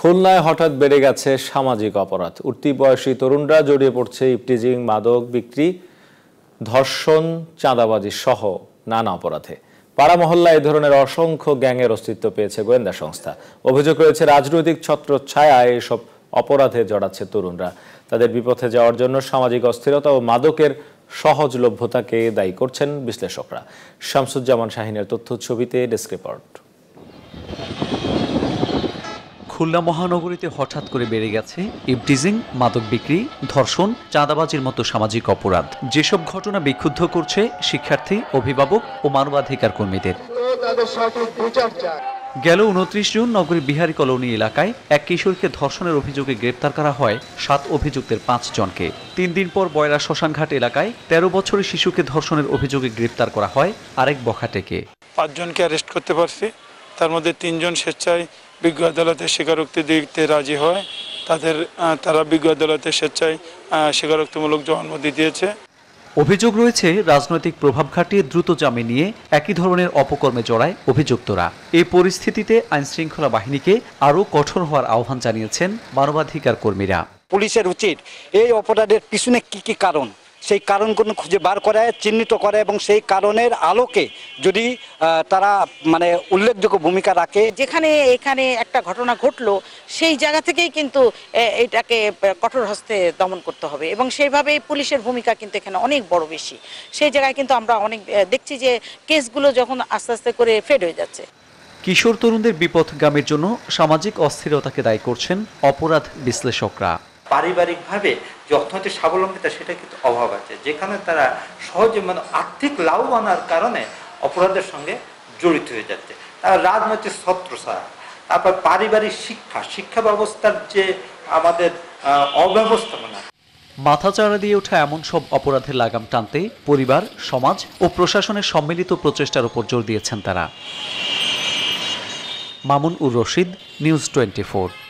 খুলনায় হঠাৎ বেড়ে গেছে সামাজিক অপরাধ উঠতি বয়সী তরুণরা জড়িয়ে পড়ছে ইপটিজিং মাদক বিক্রি ধর্ষণ চাঁদাবাজি সহ নানা অপরাধে পাড়া মহল্লা এ ধরনের অসংখ্য গ্যাংয়ের অস্তিত্ব পেয়েছে গোয়েন্দা সংস্থা অভিযোগ রয়েছে রাজনৈতিক ছত্র ছায়ায় এসব অপরাধে জড়াচ্ছে তরুণরা তাদের বিপথে যাওয়ার জন্য সামাজিক অস্থিরতা ও মাদকের সহজলভ্যতাকে দায়ী করছেন বিশ্লেষকরা শামসুজ্জামান শাহিনের তথ্য ছবিতে ডেস্ক রিপোর্ট খুলনা মহানগরীতে হঠাৎ করে বেড়ে গেছে ইভটিজিং মাদক বিক্রি ধর্ষণ চাঁদাবাজির মতো সামাজিক অপরাধ যেসব ঘটনা বিক্ষুব্ধ করছে শিক্ষার্থী অভিভাবক ও মানবাধিকার কর্মীদের গেল উনত্রিশ জুন নগরীর বিহারী কলোনি এলাকায় এক কিশোরকে ধর্ষণের অভিযোগে গ্রেপ্তার করা হয় সাত অভিযুক্তের পাঁচ জনকে তিন দিন পর বয়রা শ্মশানঘাট এলাকায় তেরো বছরের শিশুকে ধর্ষণের অভিযোগে গ্রেপ্তার করা হয় আরেক বখাটেকে পাঁচজনকে অ্যারেস্ট করতে পারছি তার মধ্যে তিনজন স্বেচ্ছায় বিজ্ঞ আদালতে স্বীকারোক্তি দিতে রাজি হয় তাদের তারা বিজ্ঞ আদালতে স্বেচ্ছায় স্বীকারোক্তিমূলক জবানবন্দি দিয়েছে অভিযোগ রয়েছে রাজনৈতিক প্রভাব খাটিয়ে দ্রুত জামে নিয়ে একই ধরনের অপকর্মে জড়ায় অভিযুক্তরা এই পরিস্থিতিতে আইনশৃঙ্খলা বাহিনীকে আরও কঠোর হওয়ার আহ্বান জানিয়েছেন মানবাধিকার কর্মীরা পুলিশের উচিত এই অপরাধের পিছনে কি কি কারণ সেই কারণগুলো খুঁজে বার করে চিহ্নিত করে এবং সেই কারণের আলোকে যদি তারা মানে উল্লেখযোগ্য ভূমিকা রাখে যেখানে এখানে একটা ঘটনা ঘটলো সেই জায়গা থেকেই কিন্তু এটাকে কঠোর হস্তে দমন করতে হবে এবং সেইভাবেই পুলিশের ভূমিকা কিন্তু এখানে অনেক বড় বেশি সেই জায়গায় কিন্তু আমরা অনেক দেখছি যে কেসগুলো যখন আস্তে আস্তে করে ফেড হয়ে যাচ্ছে কিশোর তরুণদের বিপদগামের জন্য সামাজিক অস্থিরতাকে দায়ী করছেন অপরাধ বিশ্লেষকরা পারিবারিকভাবে যে অর্থনৈতিক স্বাবলম্বিতা সেটা কিন্তু অভাব আছে যেখানে তারা সহজে মানে আর্থিক লাভবানার কারণে অপরাধের সঙ্গে জড়িত হয়ে যাচ্ছে তারা রাজনৈতিক ছত্রসার তারপর পারিবারিক শিক্ষা শিক্ষা ব্যবস্থার যে আমাদের অব্যবস্থাপনা মাথাচাড়া দিয়ে ওঠা এমন সব অপরাধের লাগাম টানতে পরিবার সমাজ ও প্রশাসনের সম্মিলিত প্রচেষ্টার উপর জোর দিয়েছেন তারা মামুন উর রশিদ নিউজ টোয়েন্টি